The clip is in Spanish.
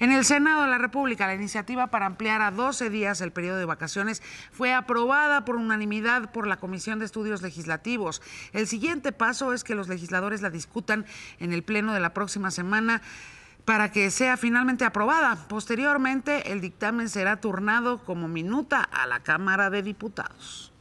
En el Senado de la República, la iniciativa para ampliar a 12 días el periodo de vacaciones fue aprobada por unanimidad por la Comisión de Estudios Legislativos. El siguiente paso es que los legisladores la discutan en el Pleno de la próxima semana para que sea finalmente aprobada. Posteriormente, el dictamen será turnado como minuta a la Cámara de Diputados.